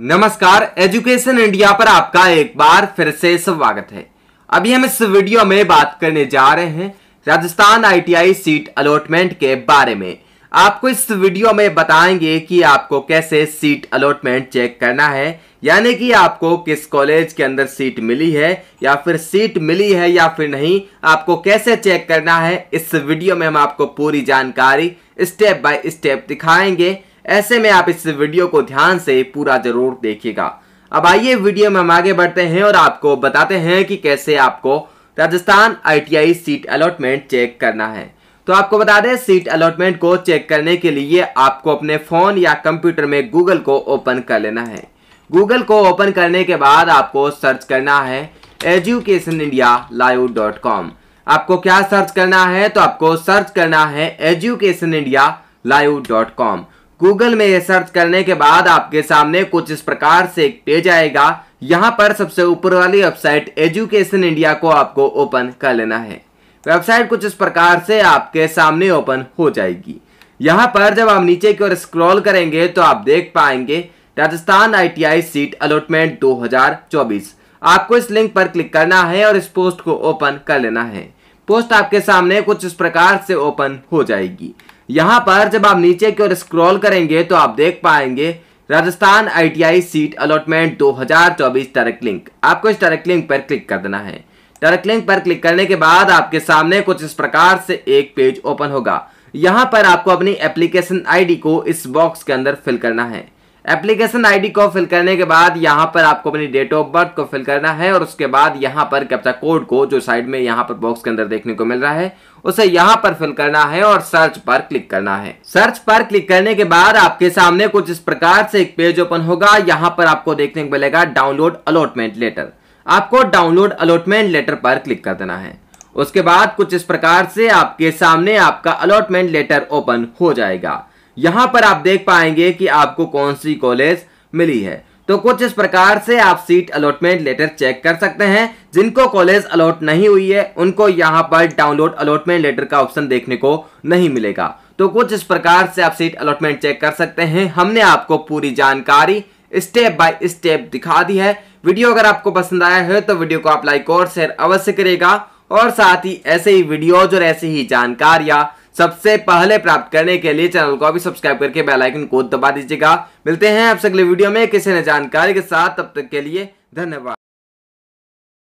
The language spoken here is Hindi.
नमस्कार एजुकेशन इंडिया पर आपका एक बार फिर से स्वागत है अभी हम इस वीडियो में बात करने जा रहे हैं राजस्थान आईटीआई सीट अलॉटमेंट के बारे में आपको इस वीडियो में बताएंगे कि आपको कैसे सीट अलॉटमेंट चेक करना है यानी कि आपको किस कॉलेज के अंदर सीट मिली है या फिर सीट मिली है या फिर नहीं आपको कैसे चेक करना है इस वीडियो में हम आपको पूरी जानकारी स्टेप बाय स्टेप दिखाएंगे ऐसे में आप इस वीडियो को ध्यान से पूरा जरूर देखिएगा अब आइए वीडियो में हम आगे बढ़ते हैं और आपको बताते हैं कि कैसे आपको Rajasthan ITI seat allotment check करना है तो आपको बता दें सीट अलॉटमेंट को चेक करने के लिए आपको अपने फोन या कंप्यूटर में गूगल को ओपन कर लेना है गूगल को ओपन करने के बाद आपको सर्च करना है education India live dot com आपको क्या सर्च करना है तो आपको सर्च करना है education India live dot com Google में ये सर्च करने के बाद आपके सामने कुछ इस प्रकार से एक पेज आएगा यहाँ पर सबसे ऊपर वाली वेबसाइट एजुकेशन इंडिया को आपको ओपन कर लेना है वेबसाइट कुछ इस प्रकार से आपके सामने ओपन हो जाएगी यहाँ पर जब आप नीचे की ओर स्क्रॉल करेंगे तो आप देख पाएंगे राजस्थान आईटीआई सीट अलॉटमेंट 2024 आपको इस लिंक पर क्लिक करना है और इस पोस्ट को ओपन कर लेना है पोस्ट आपके सामने कुछ इस प्रकार से ओपन हो जाएगी यहाँ पर जब आप नीचे की ओर स्क्रॉल करेंगे तो आप देख पाएंगे Rajasthan ITI seat allotment 2024 direct link आपको इस टर्क लिंक पर क्लिक कर देना है टर्क लिंक पर क्लिक करने के बाद आपके सामने कुछ इस प्रकार से एक पेज ओपन होगा यहाँ पर आपको अपनी एप्लीकेशन आईडी को इस बॉक्स के अंदर फिल करना है एप्लीकेशन आईडी को फिल करने के बाद यहाँ पर आपको अपनी डेट ऑफ बर्थ को फिल करना है और उसके बाद यहाँ पर कैप्चा कोड को जो साइड में यहाँ पर बॉक्स के अंदर देखने को मिल रहा है उसे यहाँ पर फिल करना है और सर्च पर क्लिक करना है सर्च पर क्लिक करने के बाद आपके सामने कुछ इस प्रकार से एक पेज ओपन होगा यहाँ पर आपको देखने को मिलेगा डाउनलोड अलॉटमेंट लेटर आपको डाउनलोड अलॉटमेंट लेटर पर क्लिक कर देना है उसके बाद कुछ इस प्रकार से आपके सामने आपका अलॉटमेंट लेटर ओपन हो जाएगा यहां पर आप देख पाएंगे कि आपको कौन सी कॉलेज मिली है तो कुछ इस प्रकार से आप सीट अलॉटमेंट लेटर चेक कर सकते हैं जिनको कॉलेज अलॉट नहीं हुई है उनको यहां पर डाउनलोड अलॉटमेंट लेटर का ऑप्शन देखने को नहीं मिलेगा तो कुछ इस प्रकार से आप सीट अलॉटमेंट चेक कर सकते हैं हमने आपको पूरी जानकारी स्टेप बाय स्टेप दिखा दी है वीडियो अगर आपको पसंद आया है तो वीडियो को आप लाइक और शेयर अवश्य करेगा और साथ ही ऐसे ही वीडियोज और ऐसी ही जानकारियां सबसे पहले प्राप्त करने के लिए चैनल को अभी सब्सक्राइब करके बेलाइकन को दबा दीजिएगा मिलते हैं आपसे अगले वीडियो में किसी ने जानकारी के साथ तब तक के लिए धन्यवाद